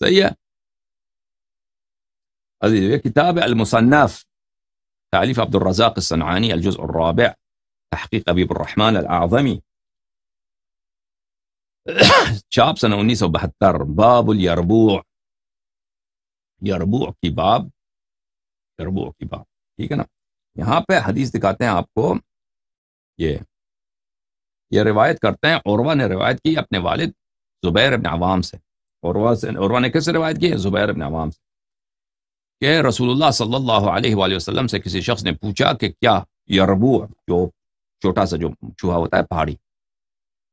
سيئة كتاب المصنف تعليف عبد الرزاق الصنعاني الجزء الرابع تحقيق أبي الرحمن الأعظمي شاب سنة 1971 باب اليربوع يربوع की बाब يربوع की बाब ठीक है ना यहाँ पे हदीस दिखाते हैं یہ ये ये रिवायत करते हैं औरवा ने रिवायत की अपने वालिद जुबैर अबन आवाम عروا نے کیسے روایت کی ہے زبیر ابن عوام سے کہ رسول اللہ صلی اللہ علیہ وآلہ وسلم سے کسی شخص نے پوچھا کہ کیا یہ جو چھوٹا سا جو چوہا ہوتا ہے پہاڑی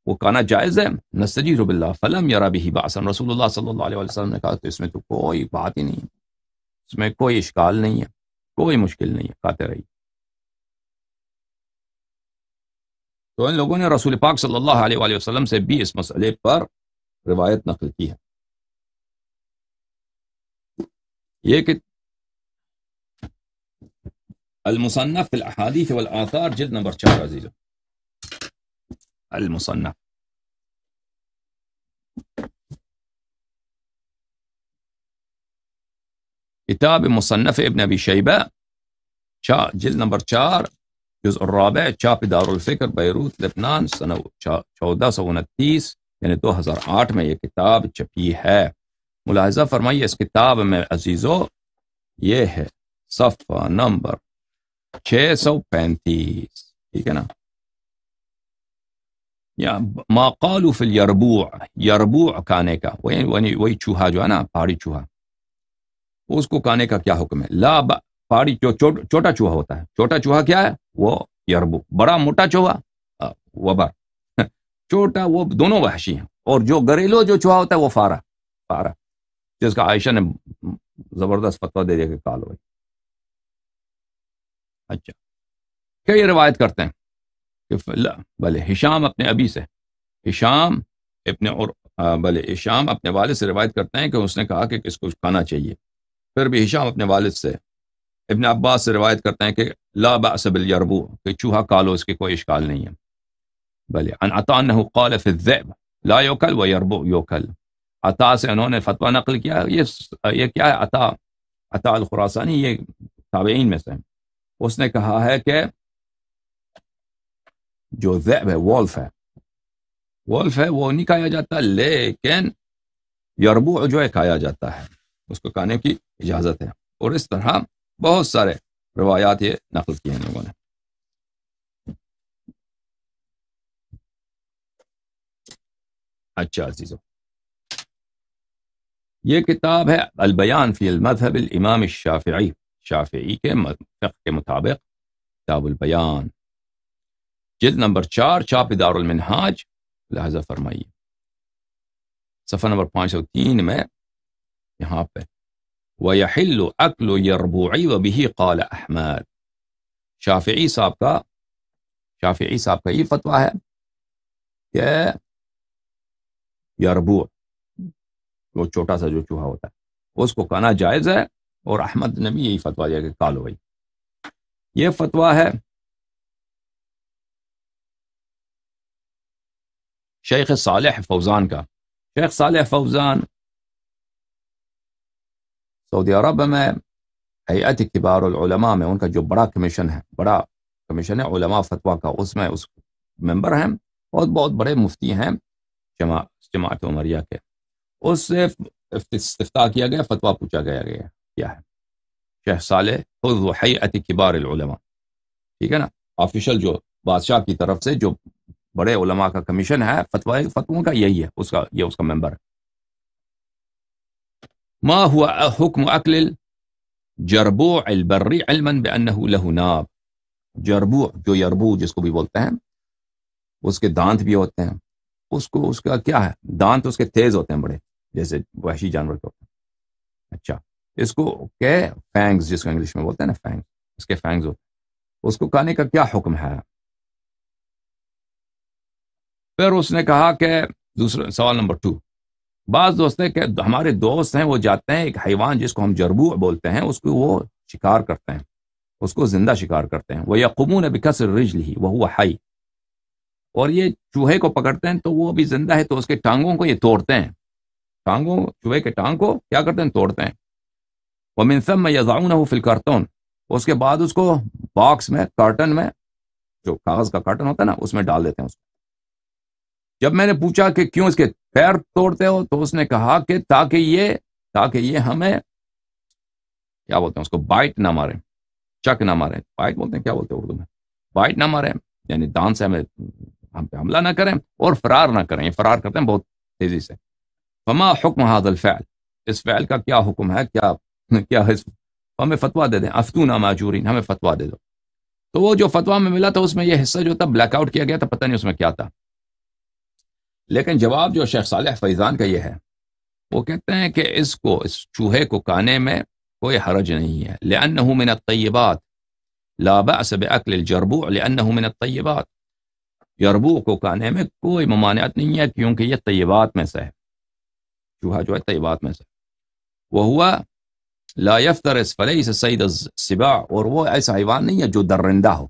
وہ کانا جائز ہے نسجی رب اللہ فلم یا باسن رسول اللہ صلی اللہ علیہ وسلم نے کہا تو اس میں تو کوئی بات ہی نہیں اس میں کوئی اشکال نہیں ہے کوئی مشکل نہیں ہے کہتے رہیے تو ان لوگوں نے رسول پاک صلی اللہ علیہ وآلہ وسلم سے بھی اس مسئلے پر روایت نقل کی ہے يكت المصنف في الأحاديث والآثار جلد نمبر 4 عزيزي المصنف كتاب مصنف ابن أبي شيبة جلد نمبر 4 الجزء الرابع شاب دار الفكر بيروت لبنان سنه چودہ يعني 2008 یعنی دو ہزار آٹھ میں یہ کتاب چھپی ہے ملاحظہ فرمائیے اس کتاب میں عزیزو یہ ہے صفحہ نمبر چھ سو پینتیس ٹھیک ہے نا یا فی الیربوع یربوع کانے کا وہی وہی چوہا جو ہے نا پہاڑی چوہا اس کو کانے کا کیا حکم ہے لا پہاڑی چھوٹا چوہا ہوتا ہے چھوٹا چوہا کیا ہے وہ یربو بڑا موٹا چوہا وبا چھوٹا وہ دونوں وحشی ہیں اور جو گھریلو جو چوہا ہوتا ہے وہ فارا فارا کا عائشہ نے زبردست فتویٰ دے دیا کہ کال ہوئی اچھا کیا یہ روایت کرتے ہیں کہ بھلے ہشام اپنے ابی سے ہشام اپنے اور بھلے ہشام اپنے والد سے روایت کرتے ہیں کہ اس نے کہا کہ کس کو کھانا چاہیے پھر بھی ہشام اپنے والد سے ابن عباس سے روایت کرتے ہیں کہ لا باس بالیربو کہ چوہا کالو اس کی کوئی اشکال نہیں ہے ان قال الذئب لا وربو یو یوکل عطا سے انہوں نے فتویٰ نقل کیا یہ یہ کیا ہے عطا عطا الخراسانی یہ تابعین میں سے اس نے کہا ہے کہ جو زیب ہے وولف ہے وولف ہے وہ نہیں کہا جاتا لیکن یربو جو ہے کہایا جاتا ہے اس کو کہنے کی اجازت ہے اور اس طرح بہت سارے روایات یہ نقل کیے ہیں لوگوں نے اچھا عزیزوں یہ کتاب ہے البیان فی المذہب الامام الشافعی شافعی کے فقہ کے مطابق کتاب البیان جلد نمبر چار چاپ دار المنحاج لہذا فرمائیے صفحہ نمبر پانچ سو تین میں یہاں پہ وَيَحِلُّ أَكْلُ يَرْبُوعِ وَبِهِ قَالَ أَحْمَد شافعی صاحب کا شافعی صاحب کا یہ فتوہ ہے کہ یربوع وہ چھوٹا سا جو چوہا ہوتا ہے اس کو کہنا جائز ہے اور احمد نے بھی یہی فتویٰ دیا کہ بھائی یہ فتویٰ ہے شیخ صالح فوزان کا شیخ صالح فوزان سعودی عرب میں حیات کبار العلماء میں ان کا جو بڑا کمیشن ہے بڑا کمیشن ہے علماء فتویٰ کا اس میں اس ممبر ہیں اور بہت بڑے مفتی ہیں جماعت عمریہ کے اس سے کیا گیا فتویٰ پوچھا گیا گیا کیا ہے شہ وحیعت کبار العلماء ٹھیک ہے نا آفیشل جو بادشاہ کی طرف سے جو بڑے علماء کا کمیشن ہے فتویٰ فتووں کا یہی ہے اس کا یہ اس کا ممبر ما حکم جربوع البری علما ناب جربوع جو یربو جس کو بھی بولتے ہیں اس کے دانت بھی ہوتے ہیں اس کو اس کا کیا ہے دانت اس کے تیز ہوتے ہیں بڑے جیسے وحشی جانور کا اچھا اس کو کہ فینگز جس کو انگلش میں بولتے ہیں نا فینگ اس کے فینگز ہوتے اس کو کھانے کا کیا حکم ہے پھر اس نے کہا کہ دوسرا سوال نمبر ٹو بعض دوست نے کہ ہمارے دوست ہیں وہ جاتے ہیں ایک حیوان جس کو ہم جربو بولتے ہیں اس کو وہ شکار کرتے ہیں اس کو زندہ شکار کرتے ہیں وہ یقمون بکس رج لی وہ ہائی اور یہ چوہے کو پکڑتے ہیں تو وہ بھی زندہ ہے تو اس کے ٹانگوں کو یہ توڑتے ہیں ٹانگوں چوہے کے ٹانگ کو کیا کرتے ہیں توڑتے ہیں وہ منصب میں یزاؤں نہ فل کرتا اس کے بعد اس کو باکس میں کارٹن میں جو کاغذ کا کارٹن ہوتا ہے نا اس میں ڈال دیتے ہیں اس کو جب میں نے پوچھا کہ کیوں اس کے پیر توڑتے ہو تو اس نے کہا کہ تاکہ یہ تاکہ یہ ہمیں کیا بولتے ہیں اس کو بائٹ نہ مارے چک نہ مارے بائٹ بولتے ہیں کیا بولتے ہیں اردو میں بائٹ نہ مارے یعنی دان سے ہمیں ہم پہ حملہ نہ کریں اور فرار نہ کریں یہ فرار کرتے ہیں بہت تیزی سے فما حکم حاض الفعل اس فعل کا کیا حکم ہے کیا کیا حص ہمیں فتویٰ دے دیں افتون معجورین ہمیں فتویٰ دے دو تو وہ جو فتویٰ میں ملا تھا اس میں یہ حصہ جو تھا بلیک آؤٹ کیا گیا تھا پتہ نہیں اس میں کیا تھا لیکن جواب جو شیخ صالح فیضان کا یہ ہے وہ کہتے ہیں کہ اس کو اس چوہے کو کانے میں کوئی حرج نہیں ہے لأنه من الطیبات لابا بأس بأكل جربو لأنه من الطیبات یربو کو کانے میں کوئی ممانعت نہیں ہے کیونکہ یہ طیبات میں سے ہے چوہا جو ہے طیبات میں سے وہ ہوا لا یفرا اور وہ ایسا حیوان نہیں ہے جو درندہ ہو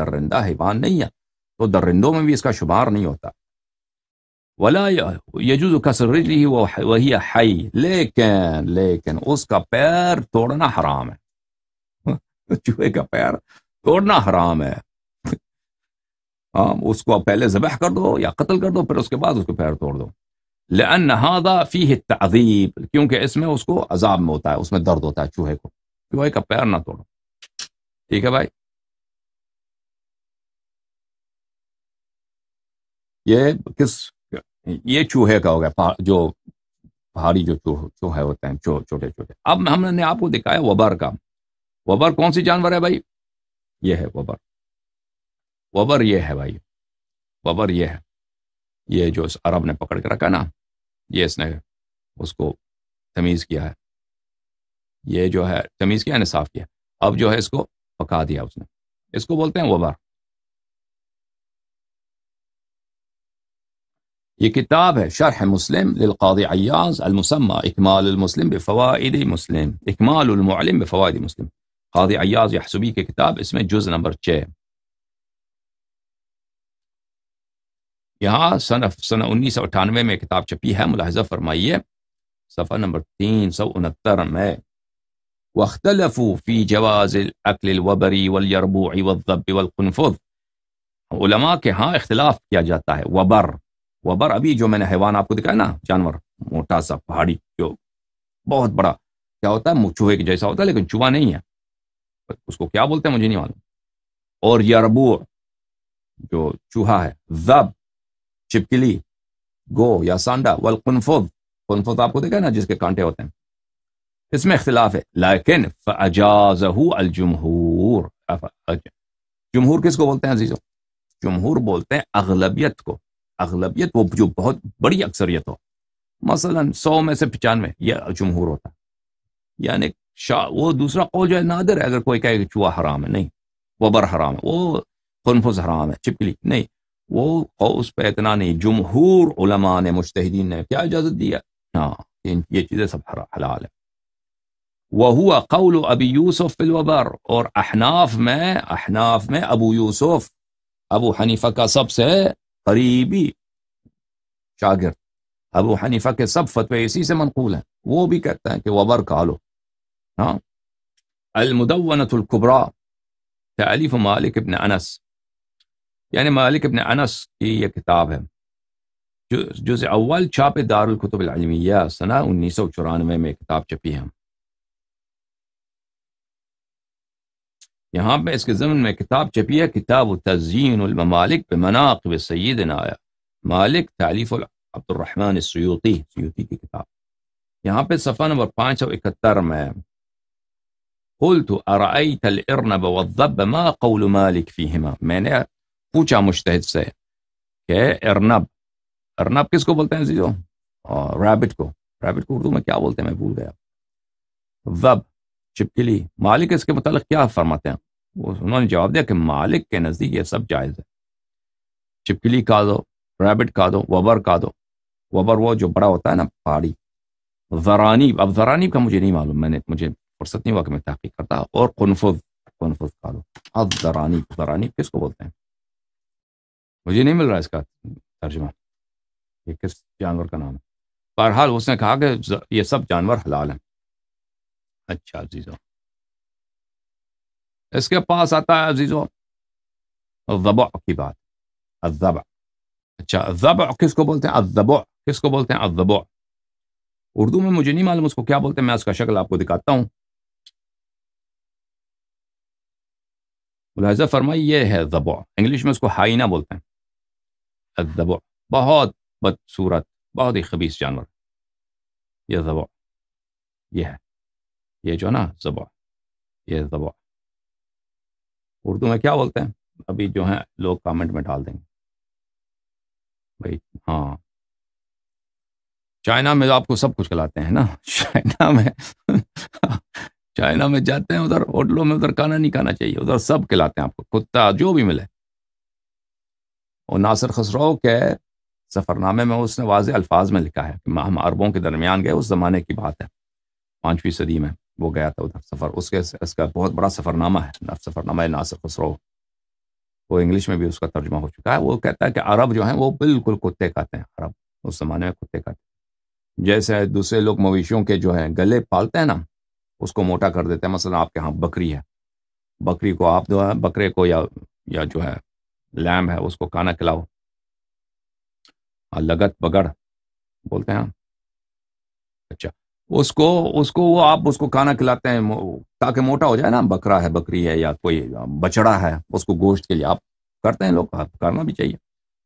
درندہ حیوان نہیں ہے تو درندوں میں بھی اس کا شمار نہیں ہوتا ولا یجوز کسر وہی لیکن لیکن اس کا پیر توڑنا حرام ہے چوہے کا پیر توڑنا حرام ہے ہاں اس کو پہلے ذبح کر دو یا قتل کر دو پھر اس کے بعد اس کو پیر توڑ دو هذا فی تجیب کیونکہ اس میں اس کو عذاب میں ہوتا ہے اس میں درد ہوتا ہے چوہے کو چوہے کا پیر نہ توڑو ٹھیک ہے بھائی یہ کس یہ چوہے کا ہو گیا جو پہاڑی جو چوہے ہوتے ہیں چھوٹے چھوٹے اب ہم نے آپ کو دکھایا وبر کا وبر کون سی جانور ہے بھائی یہ ہے وبر وبر یہ ہے بھائی وبر یہ ہے یہ جو اس عرب نے پکڑ کے رکھا نا یہ اس نے اس کو تمیز کیا ہے یہ جو ہے تمیز کیا نے یعنی صاف کیا اب جو ہے اس کو پکا دیا اس نے اس کو بولتے ہیں وبر یہ کتاب ہے شرح مسلم للقاضی ایاز المسم اکمال المسلم بفوائد مسلم اکمال المعلم بفوائد مسلم قاضی ایاز یحسبی کی کتاب اس میں جز نمبر چھ یہاں سن سن انیس سو اٹھانوے میں کتاب چھپی ہے ملاحظہ فرمائیے صفحہ نمبر تین سو انہتر میں واختلفوا في جواز الاكل الوبری واليربوع والضب والقنفذ علماء کے ہاں اختلاف کیا جاتا ہے وبر وبر ابھی جو میں نے حیوان آپ کو دکھایا نا جانور موٹا سا پہاڑی جو بہت بڑا کیا ہوتا ہے چوہے کے جیسا ہوتا ہے لیکن چوہا نہیں ہے اس کو کیا بولتے ہیں مجھے نہیں معلوم اور یربوع جو چوہا ہے ضب چپکلی گو یا سانڈا القنف تو آپ کو دیکھا نا جس کے کانٹے ہوتے ہیں اس میں اختلاف ہے لیکن الجمہور جمہور کس کو بولتے ہیں عزیزوں جمہور بولتے ہیں اغلبیت کو اغلبیت وہ جو بہت بڑی اکثریت ہو مثلا سو میں سے پچانوے یہ جمہور ہوتا ہے یعنی وہ دوسرا قول جو ہے نادر ہے اگر کوئی کہے کہ چوہا حرام ہے نہیں وبر حرام ہے وہ خنفز حرام ہے چپکلی نہیں وہ قوس پیتنا نے جمہور علماء نے مجتہدین نے کیا اجازت دیا ہاں یہ چیزیں سب حلال ہیں وهو قول ابي يوسف في الوبر اور احناف میں احناف میں ابو يوسف ابو حنیفہ کا سب سے قریبی شاگرد ابو حنیفہ کے سب فتوے اسی سے منقول ہیں وہ بھی کہتا ہے کہ وبر کالو ہاں المدونة الكبرى تعليف مالك بن انس یعنی مالک ابن انس کی یہ کتاب ہے جو اول چھاپ دار العلمیہ انیس سو سو چورانوے میں میں میں میں کتاب کتاب کتاب کتاب چھپی چھپی ہے ہے یہاں یہاں پہ پہ اس کے ضمن الممالک سیدنا مالک مالک تعلیف عبد سیوتی سیوتی کی صفحہ نمبر پانچ قلت الارنب ما قول نے پوچھا مشتحد سے کہ ارنب ارنب کس کو بولتے ہیں زیزو ریبٹ کو ریبٹ کو اردو میں کیا بولتے ہیں میں بھول گیا وب چپکلی مالک اس کے متعلق کیا فرماتے ہیں وہ انہوں نے جواب دیا کہ مالک کے نزدیک یہ سب جائز ہے چپکلی کا دو ریبٹ کا دو وبر کا دو وبر وہ جو بڑا ہوتا ہے نا پہاڑی ذرانیب اب ذرانیب کا مجھے نہیں معلوم میں نے مجھے فرصت نہیں ہوا کہ میں تحقیق کرتا اور قنفذ قنفذ کا دو اب ذرانیب ذرانیب کس کو بولتے ہیں مجھے نہیں مل رہا اس کا ترجمہ یہ کس جانور کا نام ہے بہرحال اس نے کہا کہ یہ سب جانور حلال ہیں اچھا عزیزو اس کے پاس آتا ہے عزیزو ذبع کی بات الذبع اچھا ذبع کس کو بولتے ہیں الذبع کس کو بولتے ہیں الذبع اردو میں مجھے نہیں معلوم اس کو کیا بولتے ہیں میں اس کا شکل آپ کو دکھاتا ہوں ملاحظہ فرمائی یہ ہے ذبع انگلش میں اس کو ہائینہ بولتے ہیں زب بہت بدصورت بہت ہی خبیص جانور یہ زبا یہ ہے یہ جو ہے نا زبا یہ زبا اردو میں کیا بولتے ہیں ابھی جو ہیں لوگ کامنٹ میں ڈال دیں گے بھائی ہاں چائنا میں آپ کو سب کچھ کھلاتے ہیں نا چائنا میں چائنا میں جاتے ہیں ادھر ہوٹلوں میں ادھر کھانا نہیں کھانا چاہیے ادھر سب کھلاتے ہیں آپ کو کتا جو بھی ملے اور ناصر خسرو کے سفر نامے میں اس نے واضح الفاظ میں لکھا ہے کہ ہم عربوں کے درمیان گئے اس زمانے کی بات ہے پانچویں صدی میں وہ گیا تھا ادھر سفر اس کے اس کا بہت بڑا سفر نامہ ہے سفر نامہ ناصر خسرو وہ انگلش میں بھی اس کا ترجمہ ہو چکا ہے وہ کہتا ہے کہ عرب جو ہیں وہ بالکل کتے کھاتے ہیں عرب اس زمانے میں کتے کھاتے ہیں جیسے دوسرے لوگ مویشیوں کے جو ہیں گلے پالتے ہیں نا اس کو موٹا کر دیتے ہیں مثلا آپ کے ہاں بکری ہے بکری کو آپ جو ہے بکرے کو یا یا جو ہے لیم ہے اس کو کانا کھلاؤ ہاں، لگت بگڑ بولتے ہیں اچھا اس کو اس کو وہ آپ اس کو کانا کھلاتے ہیں تاکہ موٹا ہو جائے نا بکرا ہے بکری ہے یا کوئی بچڑا ہے اس کو گوشت کے لیے آپ کرتے ہیں لوگ کرنا بھی چاہیے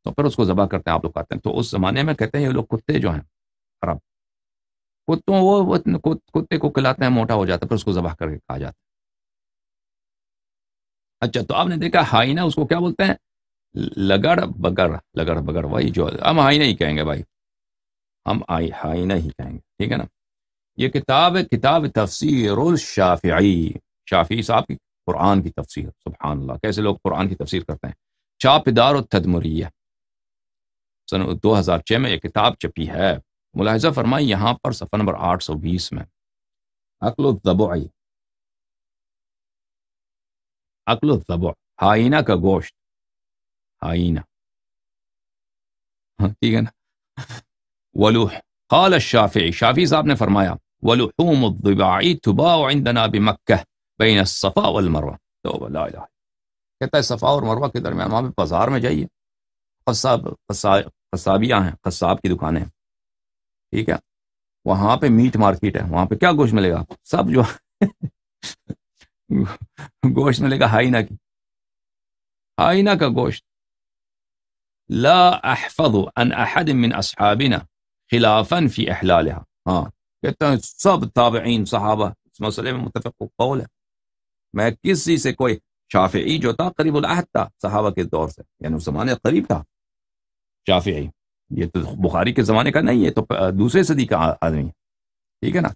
تو پھر اس کو ذبح کرتے ہیں آپ لوگ کھاتے ہیں تو اس زمانے میں کہتے ہیں یہ لوگ کتے جو ہیں خراب کتوں وہ کتے کو کھلاتے ہیں موٹا ہو جاتا ہے پھر اس کو ذبح کر کے کہا جاتا ہے اچھا تو آپ نے دیکھا ہائینا اس کو کیا بولتے ہیں لگڑ بگڑ لگڑ بگڑ بھائی جو ہم آئینہ ہی کہیں گے بھائی ہم آئی آئینہ ہی کہیں گے ٹھیک ہے نا یہ کتاب ہے کتاب تفسیر الشافعی شافعی صاحب کی قرآن کی تفسیر سبحان اللہ کیسے لوگ قرآن کی تفسیر کرتے ہیں و تدمریہ سن دو ہزار چھ میں یہ کتاب چپی ہے ملاحظہ فرمائی یہاں پر صفحہ نمبر آٹھ سو بیس میں عقل و اکل عقل و وزب ہائینہ کا گوشت ہائینہ ہاں، ٹھیک ہے نا ولوح قال الشافعی شافعی صاحب نے فرمایا ولحوم تباع عندنا بمکہ بین الصفا والمروہ لا الہ کہتا ہے صفا اور مروہ کے درمیان وہاں پہ بازار میں جائیے قصاب قصابیاں ہیں قصاب کی دکانیں ہیں ٹھیک ہے وہاں پہ میٹ مارکیٹ ہے وہاں پہ کیا گوشت ملے گا سب جو گوشت ملے گا کی آئینہ کا گوشت لا احفظ ان احد من اصحابنا خلافا في احلالها ها سب تابعين صحابه اسمه سليم متفق قوله ما كيسي سے شافعي جو تھا قریب العهد تا صحابة کے دور سے یعنی يعني زمانے قریب تھا شافعی یہ تو بخاری کے زمانے کا نہیں ہے تو دوسرے صدی کا آدمی ٹھیک ہے نا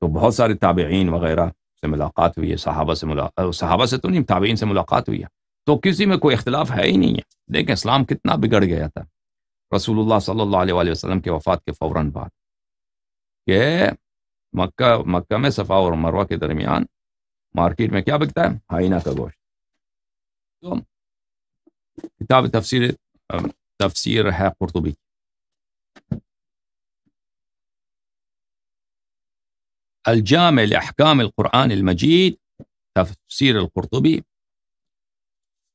تو بہت سارے تابعین وغیرہ سے ملاقات ہوئی ہے صحابہ سے تو نہیں تابعین سے ملاقات ہوئی ہے تو کسی میں کوئی اختلاف ہے ہی نہیں ہے دیکھیں اسلام کتنا بگڑ گیا تھا رسول اللہ صلی اللہ علیہ وآلہ وسلم کے وفات کے فوراً بعد کہ مکہ مکہ میں صفا اور مروہ کے درمیان مارکیٹ میں کیا بکتا ہے ہائینہ کا گوشت تو کتاب تفسیر تفسیر ہے قرطبی الجامع لأحكام القرآن المجيد تفسير القرطبي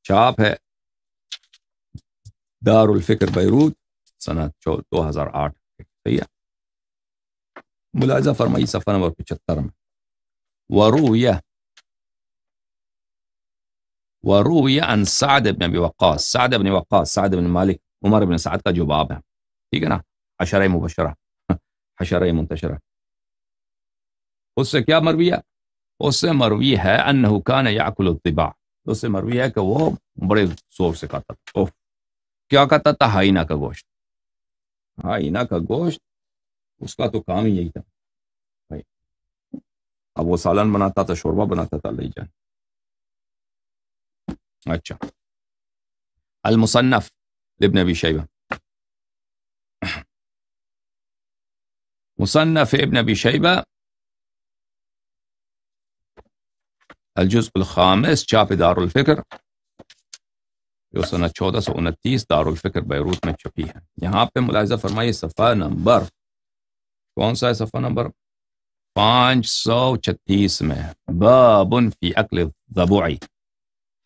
چاپ ہے دار الفکر بیروت سنہ چو دو ہزار آٹھ ملاحظہ فرمائی صفحہ نمبر پچھتر میں ورویہ ورویہ ان سعد بن ابی وقاس سعد بن وقاس سعد بن مالک عمر بن سعد کا جو باب ہے ٹھیک ہے نا حشرہ مبشرہ حشرہ منتشرہ اس سے کیا مروی اس سے مروی ہے انہو کان یعکل الطباع تو اس سے مروی ہے کہ وہ بڑے زور سے کھاتا تھا اوف کیا کھاتا تھا ہائینہ کا گوشت ہائینہ کا گوشت اس کا تو کام ہی یہی تھا اب وہ سالن بناتا تھا شوربہ بناتا تھا لئی جان اچھا المصنف ابن ابی شیبہ مصنف ابن ابی شیبہ الجز الخامس چاپ دار الفکر جو سنہ چودہ سو انتیس دار الفکر بیروت میں چھپی ہے یہاں پہ ملاحظہ فرمائیے صفحہ نمبر کون سا ہے صفحہ نمبر پانچ سو چھتیس میں بابن فی عقل ضبعی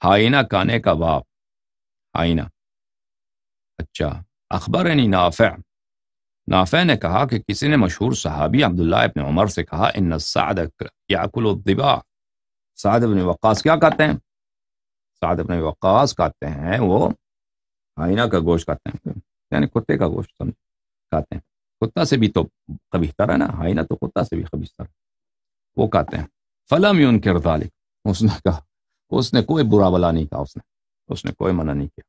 ہائینہ کانے کا باپ آئینہ اچھا اخبر یعنی نافع نافع نے کہا کہ کسی نے مشہور صحابی عبداللہ ابن عمر سے کہا ان یاقل و الضباع سعد ابن وقاص کیا کہتے ہیں سعد ابن وقاص کہتے ہیں وہ آئینہ کا گوشت کہتے ہیں یعنی کتے کا گوشت کہتے ہیں کتا سے بھی تو تر ہے نا آئینہ تو کتا سے بھی کبھی تر وہ کہتے ہیں فلم یون ان اس نے کہا اس نے کوئی برا بلا نہیں کہا اس نے اس نے کوئی منع نہیں کیا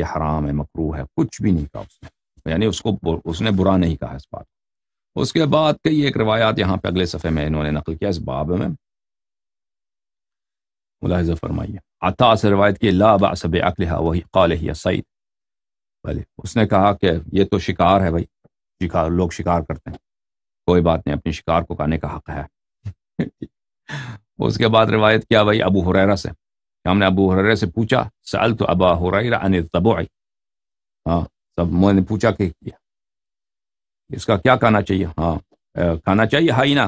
یہ حرام ہے مکرو ہے کچھ بھی نہیں کہا اس نے یعنی اس کو اس نے برا نہیں کہا اس بات اس کے بعد کئی ایک روایات یہاں پہ اگلے صفحے میں انہوں نے نقل کیا اس باب میں ملاحظہ فرمائیے عطا سے روایت کی لا آبا صبح وہی قال قالیہ سعید بھلے اس نے کہا کہ یہ تو شکار ہے بھائی شکار لوگ شکار کرتے ہیں کوئی بات نہیں اپنی شکار کو کھانے کا حق ہے اس کے بعد روایت کیا بھائی ابو حریرا سے ہم نے ابو حریرا سے پوچھا سال تو ابا حریرہ ان تب آئی ہاں سب میں نے پوچھا کہ کیا اس کا کیا کھانا چاہیے ہاں کھانا چاہیے ہائی نا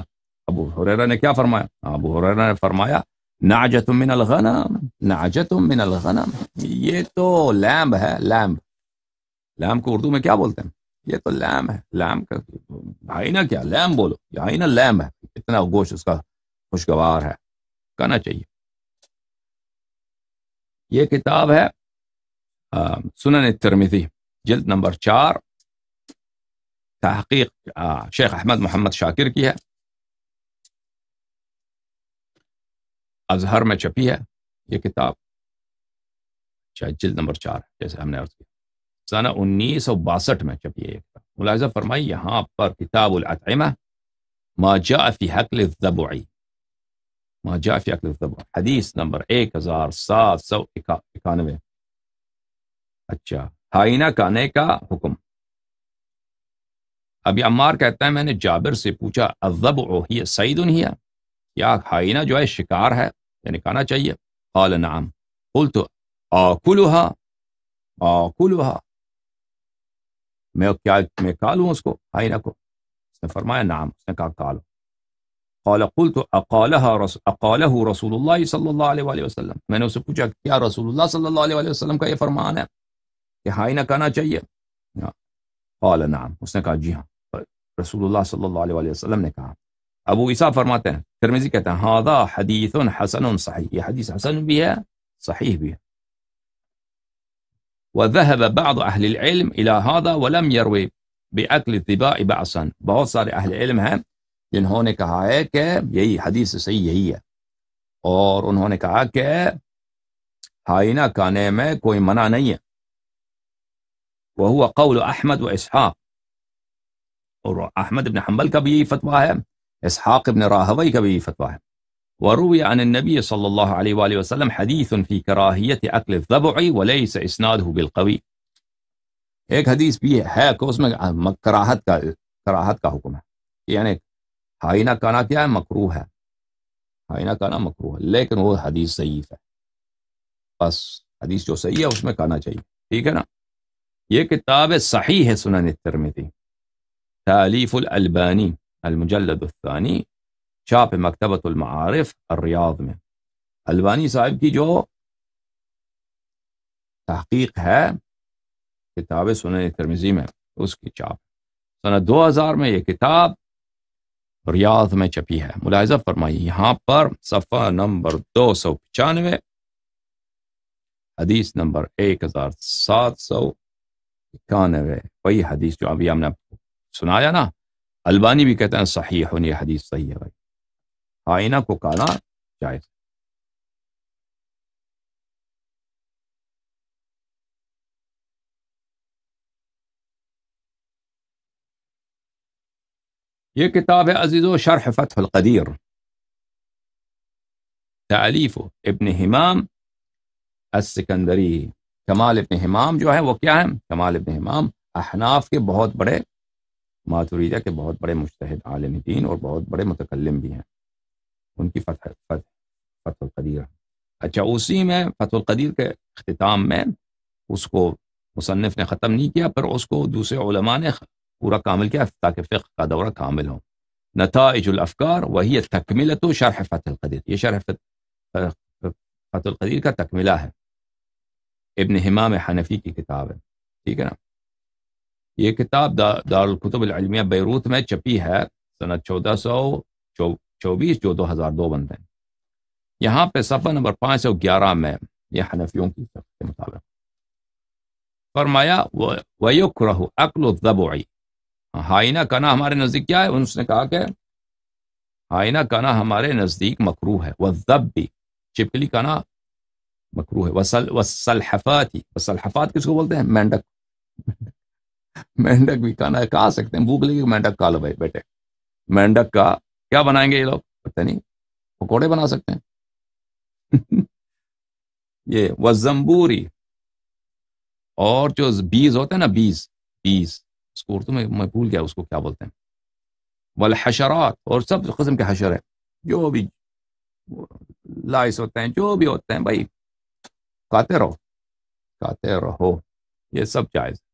ابو حریرا نے کیا فرمایا ہاں ابو حریرہ نے فرمایا ناجت من الغنم ناجت من الغنم یہ تو لیمب ہے لیمب لیمب کو اردو میں کیا بولتے ہیں یہ تو لیمب لیمب ہے کا آئینہ کیا لیمب بولو یہ آئینہ لیمب ہے اتنا گوشت اس کا خوشگوار ہے کہنا چاہیے یہ کتاب ہے سنن ترمیزی جلد نمبر چار تحقیق شیخ احمد محمد شاکر کی ہے اظہر میں چھپی ہے یہ کتاب اچھا جلد نمبر چار جیسے ہم نے عرض کیا سنہ انیس سو باسٹھ میں چھپی ہے یہ کتاب ملاحظہ فرمائی یہاں پر کتاب العطعمہ ما جاء فی حقل الذبعی ما جاء فی حقل الذبعی حدیث نمبر ایک ہزار سات سو اکانوے اچھا ہائینہ کانے کا حکم ابھی عمار کہتا ہے میں نے جابر سے پوچھا اذبعو ہی سیدن ہی یا ہائینہ جو ہے شکار ہے نے یعنی کھانا چاہیے قال نعم قلت آکلها آکلها میں کیا میں کھا لوں اس کو نہ کو اس نے فرمایا نام اس نے کہا کالا کل تو اکال اقاله رسول اللہ صلی اللہ علیہ وسلم میں نے اس سے پوچھا کیا رسول اللہ صلی اللہ علیہ وسلم کا یہ فرمان ہے کہ ہائی نہ کہنا چاہیے قال نعم اس نے کہا جی ہاں رسول اللہ صلی اللہ علیہ وسلم نے کہا أبو إساء فرماته ترمزي كتا هذا حديث حسن صحيح حديث حسن بها صحيح بها وذهب بعض أهل العلم إلى هذا ولم يروي بأكل الذباء بعصا بعض صار أهل العلم هم ين هونك هايك يي حديث سيئ هي اور ان هونك هايك هاينا كان ما كوي منع نية وهو قول أحمد وإسحاق أحمد بن حنبل كبي فتوى هم إسحاق بن راهضيك به فتواه وروي عن النبي صلى الله عليه وآله وسلم حديث في كراهية أكل الضبع وليس إسناده بالقوي ایک حدیث بھی ہے کہ اس میں کراہت کا کراہت کا حکم ہے یعنی ہائینہ کانا کیا ہے مکرو ہے ہائینہ کانا مکرو ہے لیکن وہ حدیث ضعیف ہے بس حدیث جو صحیح ہے اس میں کانا چاہیے ٹھیک ہے نا یہ کتاب صحیح ہے سنن الترمذی تعلیف الالبانی المجلد الثانی چاپ مکتبۃ المعارف الریاض میں البانی صاحب کی جو تحقیق ہے کتاب سنن ترمیزی میں اس کی چاپ سنا دو ہزار میں یہ کتاب ریاض میں چپی ہے ملاحظہ فرمائی یہاں پر صفحہ نمبر دو سو پچانوے حدیث نمبر ایک ہزار سات سو اکانوے وہی حدیث جو ابھی ہم نے سنایا نا البانی بھی کہتے ہیں صحیح ہونی حدیث صحیح ہے بھائی آئینہ کو کالا جائز یہ کتاب ہے عزیز و شرح فتح القدیر تعلیف ابن حمام السکندری کمال ابن حمام جو ہے وہ کیا ہے کمال ابن حمام احناف کے بہت بڑے ماتوریدہ کے بہت بڑے مشتحد عالم دین اور بہت بڑے متکلم بھی ہیں ان کی فتح فتح فتح القدیر اچھا اسی میں فتح القدیر کے اختتام میں اس کو مصنف نے ختم نہیں کیا پر اس کو دوسرے علماء نے پورا کامل کیا تاکہ فقہ کا دورہ کامل ہو نتائج الافکار وہی تکملت و شرح فتح القدیر یہ شرح فتح القدیر کا تکملہ ہے ابن حمام حنفی کی کتاب ہے ٹھیک ہے نا یہ کتاب دارالقطب العلمیہ بیروت میں چھپی ہے سنت چودہ سو چوبیس جو دو دو ہزار بند یہاں پہ صفحہ نمبر پانچ سو گیارہ میں یہ حنفیوں کی کے مطابق فرمایا ہائینہ کنا ہمارے نزدیک کیا ہے اس نے کہا کہ ہائینہ کنا ہمارے نزدیک مکرو ہے وہ ضب بھی چپلی کنا مکروح ہے صلاحفات ہی وسلحفات کس کو بولتے ہیں مینڈک مینڈک بھی کھانا ہے کھا سکتے ہیں بھوک لگی مینڈک کھا لو بھائی بیٹے مینڈک کا کیا بنائیں گے یہ لوگ پتہ نہیں پکوڑے بنا سکتے ہیں یہ اور جو بیز ہوتے ہیں نا بیز بیز اس کو اردو میں میں بھول گیا اس کو کیا بولتے ہیں والحشرات اور سب قسم کے حشر ہیں جو بھی لائس ہوتے ہیں جو بھی ہوتے ہیں بھائی کھاتے رہو کھاتے رہو یہ سب ہے